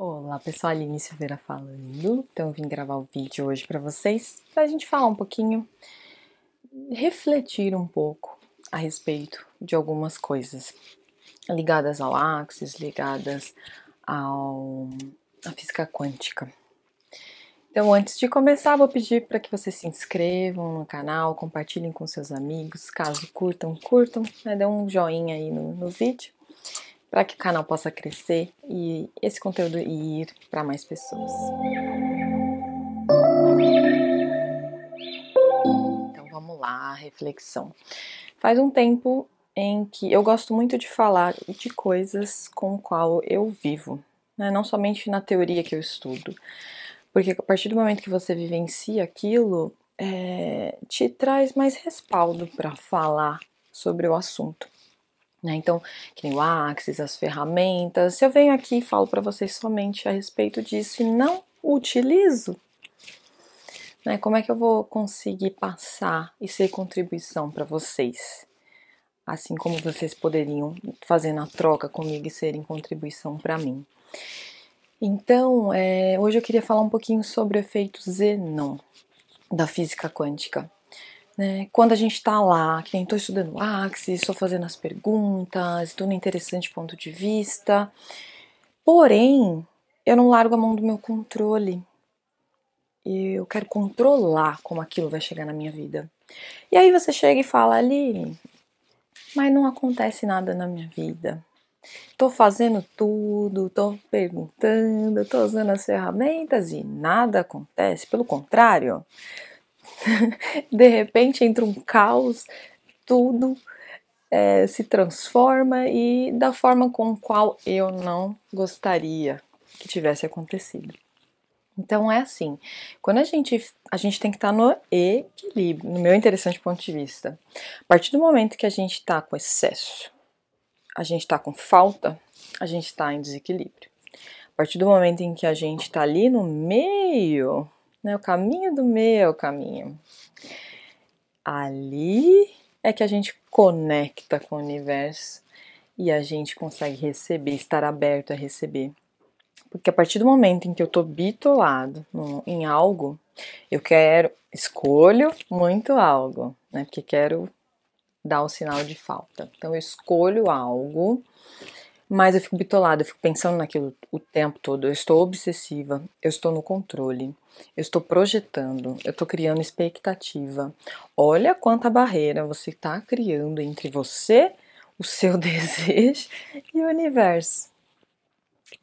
Olá pessoal, Aline Silveira falando. Então vim gravar o vídeo hoje para vocês, para a gente falar um pouquinho, refletir um pouco a respeito de algumas coisas ligadas ao Axis, ligadas ao, à física quântica. Então, antes de começar, vou pedir para que vocês se inscrevam no canal, compartilhem com seus amigos, caso curtam, curtam, né, dê um joinha aí no, no vídeo para que o canal possa crescer e esse conteúdo ir para mais pessoas. Então vamos lá, reflexão. Faz um tempo em que eu gosto muito de falar de coisas com o qual eu vivo, né? não somente na teoria que eu estudo, porque a partir do momento que você vivencia aquilo, é, te traz mais respaldo para falar sobre o assunto. Né? Então, que nem o Axis, as ferramentas. Se Eu venho aqui e falo para vocês somente a respeito disso e não utilizo. Né? Como é que eu vou conseguir passar e ser contribuição para vocês? Assim como vocês poderiam fazer na troca comigo e serem contribuição para mim. Então, é, hoje eu queria falar um pouquinho sobre o efeito Zenon da física quântica. Né? Quando a gente está lá, que nem estou estudando Axis, estou fazendo as perguntas, estou no interessante ponto de vista, porém, eu não largo a mão do meu controle. Eu quero controlar como aquilo vai chegar na minha vida. E aí você chega e fala, ali, mas não acontece nada na minha vida. Tô fazendo tudo, tô perguntando, tô usando as ferramentas e nada acontece. Pelo contrário, de repente entra um caos, tudo é, se transforma e da forma com qual eu não gostaria que tivesse acontecido. Então é assim, quando a gente a gente tem que estar tá no equilíbrio, no meu interessante ponto de vista. A partir do momento que a gente está com excesso, a gente está com falta, a gente está em desequilíbrio. A partir do momento em que a gente está ali no meio, né? O caminho do meu é caminho. Ali é que a gente conecta com o universo e a gente consegue receber, estar aberto a receber. Porque a partir do momento em que eu tô bitolado em algo, eu quero, escolho muito algo, né? Porque quero dar o um sinal de falta. Então eu escolho algo mas eu fico bitolada, eu fico pensando naquilo o tempo todo. Eu estou obsessiva, eu estou no controle, eu estou projetando, eu estou criando expectativa. Olha quanta barreira você está criando entre você, o seu desejo e o universo.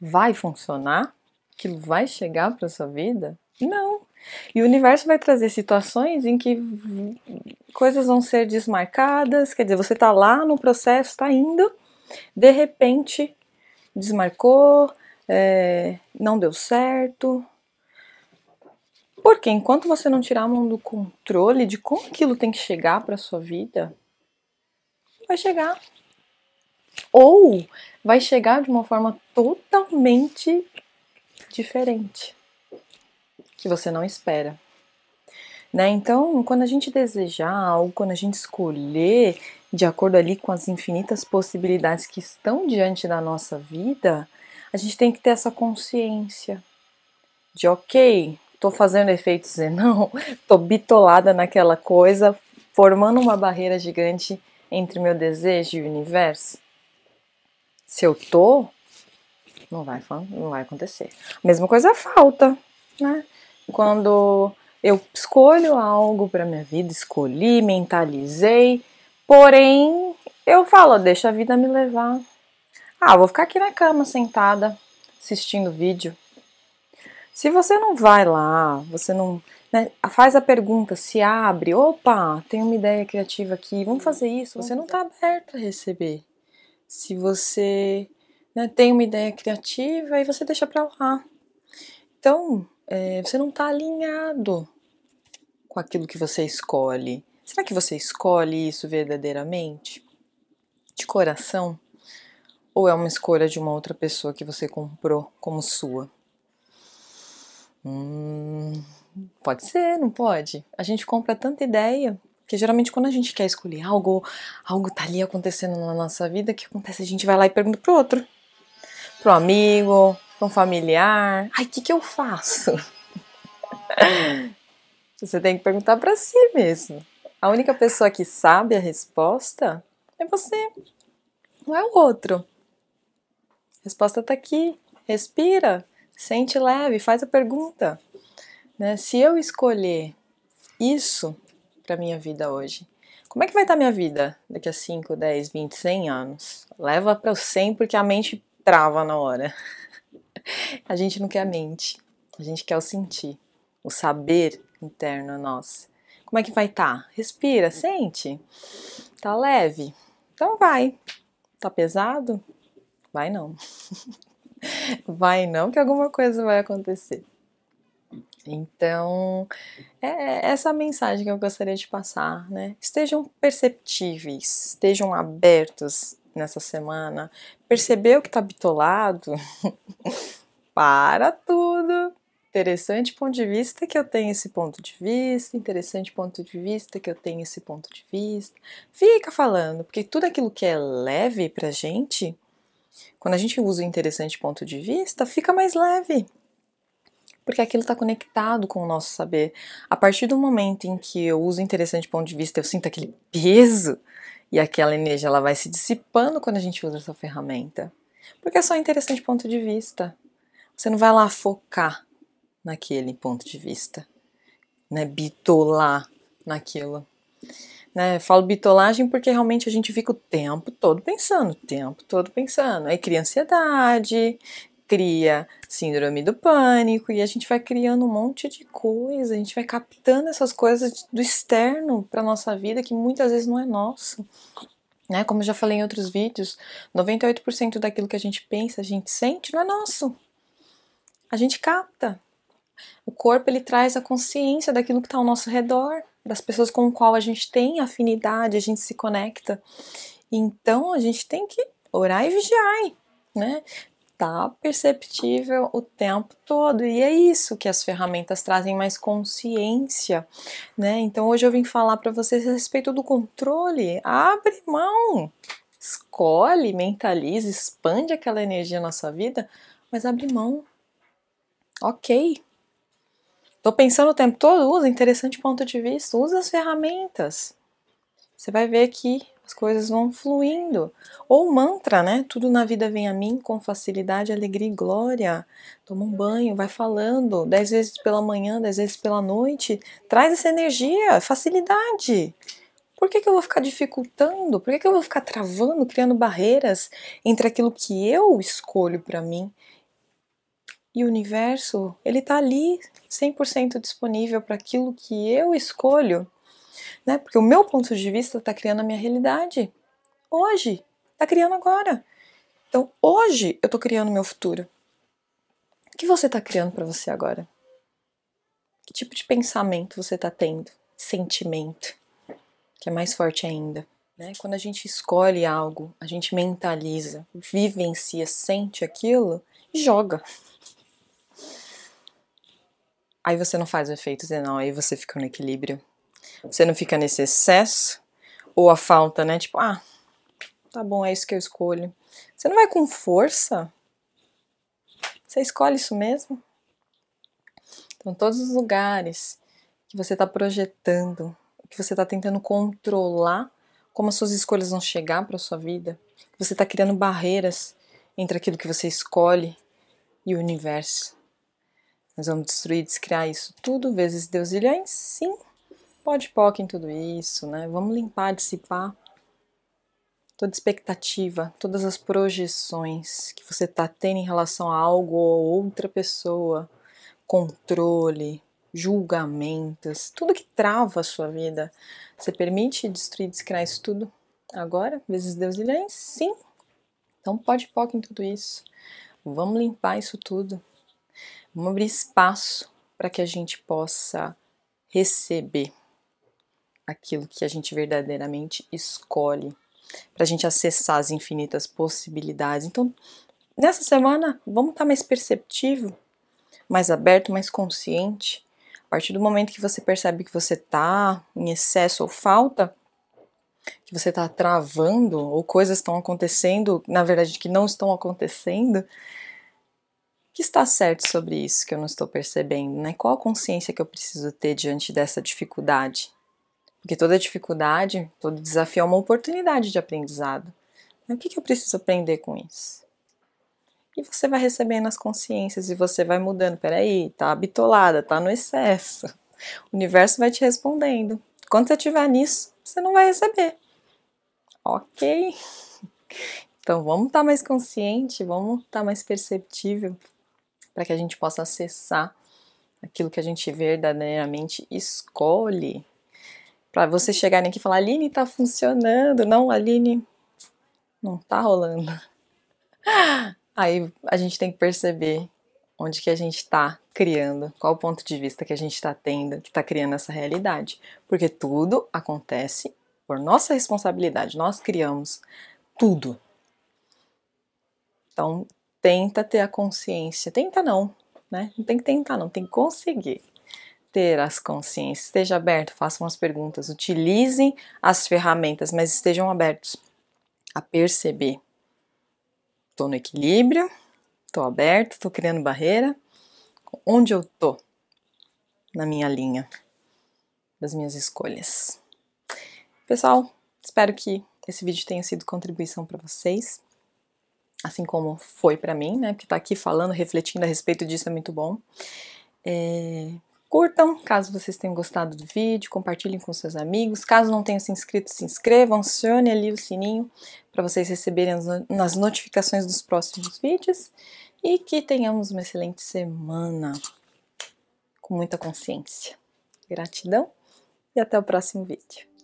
Vai funcionar? Aquilo vai chegar para sua vida? Não. E o universo vai trazer situações em que coisas vão ser desmarcadas, quer dizer, você está lá no processo, está indo de repente, desmarcou, é, não deu certo. Porque enquanto você não tirar a mão do controle de como aquilo tem que chegar para sua vida, vai chegar. Ou vai chegar de uma forma totalmente diferente que você não espera. Né? Então, quando a gente desejar algo, quando a gente escolher, de acordo ali com as infinitas possibilidades que estão diante da nossa vida, a gente tem que ter essa consciência de ok, tô fazendo efeito zenão, tô bitolada naquela coisa, formando uma barreira gigante entre meu desejo e o universo. Se eu tô, não vai, não vai acontecer. mesma coisa é a falta, né? Quando eu escolho algo para minha vida, escolhi, mentalizei, porém eu falo, deixa a vida me levar. Ah, vou ficar aqui na cama sentada assistindo vídeo. Se você não vai lá, você não né, faz a pergunta, se abre, opa, tem uma ideia criativa aqui, vamos fazer isso. Você não está aberto a receber. Se você né, tem uma ideia criativa e você deixa para lá. Então, é, você não está alinhado com aquilo que você escolhe? Será que você escolhe isso verdadeiramente? De coração? Ou é uma escolha de uma outra pessoa que você comprou como sua? Hum, pode ser, não pode? A gente compra tanta ideia porque geralmente quando a gente quer escolher algo, algo tá ali acontecendo na nossa vida, o que acontece? A gente vai lá e pergunta pro outro, pro amigo, pro familiar. Ai, o que, que eu faço? Você tem que perguntar para si mesmo. A única pessoa que sabe a resposta é você, não é o outro. A resposta está aqui. Respira, sente leve, faz a pergunta. Né? Se eu escolher isso para minha vida hoje, como é que vai estar tá minha vida daqui a 5, 10, 20, 100 anos? Leva para o 100 porque a mente trava na hora. a gente não quer a mente, a gente quer o sentir, o saber interno nosso. Como é que vai estar? Tá? Respira, sente. Tá leve? Então vai. Tá pesado? Vai não. vai não que alguma coisa vai acontecer. Então, é, é essa mensagem que eu gostaria de passar, né? Estejam perceptíveis, estejam abertos nessa semana. Percebeu que tá bitolado? Para tudo Interessante ponto de vista que eu tenho esse ponto de vista, interessante ponto de vista que eu tenho esse ponto de vista. Fica falando, porque tudo aquilo que é leve pra gente, quando a gente usa o interessante ponto de vista, fica mais leve. Porque aquilo está conectado com o nosso saber. A partir do momento em que eu uso interessante ponto de vista, eu sinto aquele peso e aquela energia ela vai se dissipando quando a gente usa essa ferramenta. Porque é só interessante ponto de vista. Você não vai lá focar naquele ponto de vista, né? Bitolar naquilo. Né? Falo bitolagem porque realmente a gente fica o tempo todo pensando, o tempo todo pensando. Aí cria ansiedade, cria síndrome do pânico e a gente vai criando um monte de coisa, a gente vai captando essas coisas do externo para nossa vida que muitas vezes não é nosso. Né? Como eu já falei em outros vídeos, 98% daquilo que a gente pensa, a gente sente, não é nosso. A gente capta. O corpo ele traz a consciência daquilo que está ao nosso redor, das pessoas com qual a gente tem afinidade, a gente se conecta. Então a gente tem que orar e vigiar, né? Tá perceptível o tempo todo e é isso que as ferramentas trazem mais consciência, né? Então hoje eu vim falar para vocês a respeito do controle. Abre mão, escolhe, mentaliza, expande aquela energia na sua vida, mas abre mão. Ok, Estou pensando o tempo todo, usa interessante ponto de vista, usa as ferramentas. Você vai ver que as coisas vão fluindo. Ou mantra, né? Tudo na vida vem a mim com facilidade, alegria e glória. Toma um banho, vai falando, dez vezes pela manhã, dez vezes pela noite. Traz essa energia, facilidade. Por que, que eu vou ficar dificultando? Por que, que eu vou ficar travando, criando barreiras entre aquilo que eu escolho para mim e o universo, ele está ali 100% disponível para aquilo que eu escolho, né? Porque o meu ponto de vista está criando a minha realidade hoje, está criando agora. Então, hoje eu estou criando o meu futuro. O que você está criando para você agora? Que tipo de pensamento você está tendo? Sentimento, que é mais forte ainda. Né? Quando a gente escolhe algo, a gente mentaliza, vivencia, sente aquilo e joga. Aí você não faz o efeito zenal, aí você fica no equilíbrio. Você não fica nesse excesso ou a falta, né? Tipo, ah, tá bom, é isso que eu escolho. Você não vai com força? Você escolhe isso mesmo? Então, todos os lugares que você está projetando, que você está tentando controlar como as suas escolhas vão chegar para sua vida, você está criando barreiras entre aquilo que você escolhe e o universo. Nós vamos destruir, descriar isso tudo, vezes Deus bilhões? Sim. Pode POC em tudo isso, né? Vamos limpar, dissipar toda expectativa, todas as projeções que você está tendo em relação a algo ou outra pessoa, controle, julgamentos, tudo que trava a sua vida. Você permite destruir, descriar isso tudo agora, vezes Deus bilhões? Sim. Então pode POC em tudo isso. Vamos limpar isso tudo. Vamos abrir espaço para que a gente possa receber aquilo que a gente verdadeiramente escolhe, para a gente acessar as infinitas possibilidades. Então, nessa semana, vamos estar tá mais perceptivo, mais aberto, mais consciente. A partir do momento que você percebe que você está em excesso ou falta, que você está travando, ou coisas estão acontecendo, na verdade, que não estão acontecendo, que está certo sobre isso que eu não estou percebendo, né? Qual a consciência que eu preciso ter diante dessa dificuldade? Porque toda dificuldade, todo desafio é uma oportunidade de aprendizado. Né? o que, que eu preciso aprender com isso? E você vai recebendo as consciências e você vai mudando. Peraí, tá bitolada, tá no excesso. O universo vai te respondendo. Quando você estiver nisso, você não vai receber. Ok? Então vamos estar tá mais consciente, vamos estar tá mais perceptível para que a gente possa acessar aquilo que a gente verdadeiramente escolhe. Para vocês chegarem aqui e falar, Aline, tá funcionando. Não, Aline, não tá rolando. Aí a gente tem que perceber onde que a gente está criando, qual o ponto de vista que a gente está tendo, que está criando essa realidade. Porque tudo acontece por nossa responsabilidade. Nós criamos tudo. Então, tenta ter a consciência. Tenta não, né? Não tem que tentar, não, tem que conseguir ter as consciências. Esteja aberto, façam as perguntas, utilizem as ferramentas, mas estejam abertos a perceber. Estou no equilíbrio, estou aberto, estou criando barreira. Onde eu estou na minha linha das minhas escolhas? Pessoal, espero que esse vídeo tenha sido contribuição para vocês assim como foi para mim, né? Porque estar tá aqui falando, refletindo a respeito disso é muito bom. É, curtam, caso vocês tenham gostado do vídeo, compartilhem com seus amigos. Caso não tenham se inscrito, se inscrevam, acione ali o sininho para vocês receberem as notificações dos próximos vídeos e que tenhamos uma excelente semana com muita consciência. Gratidão e até o próximo vídeo.